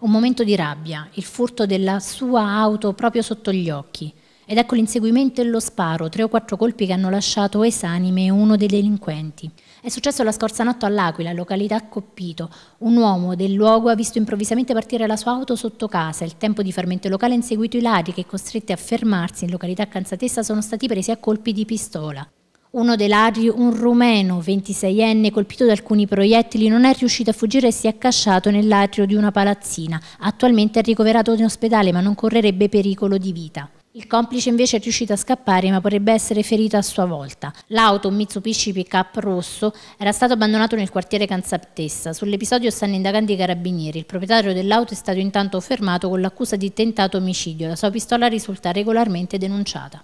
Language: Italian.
un momento di rabbia, il furto della sua auto proprio sotto gli occhi. Ed ecco l'inseguimento e lo sparo, tre o quattro colpi che hanno lasciato esanime uno dei delinquenti. È successo la scorsa notte all'Aquila, località Coppito. Un uomo del luogo ha visto improvvisamente partire la sua auto sotto casa. Il tempo di fermento locale ha inseguito i ladri che, costretti a fermarsi in località Canzatessa, sono stati presi a colpi di pistola. Uno dei ladri, un rumeno, 26enne, colpito da alcuni proiettili, non è riuscito a fuggire e si è accasciato nell'atrio di una palazzina. Attualmente è ricoverato in ospedale ma non correrebbe pericolo di vita. Il complice invece è riuscito a scappare ma potrebbe essere ferito a sua volta. L'auto, un Mitsubishi pick rosso, era stato abbandonato nel quartiere Canzaptessa. Sull'episodio stanno indagando i carabinieri. Il proprietario dell'auto è stato intanto fermato con l'accusa di tentato omicidio. La sua pistola risulta regolarmente denunciata.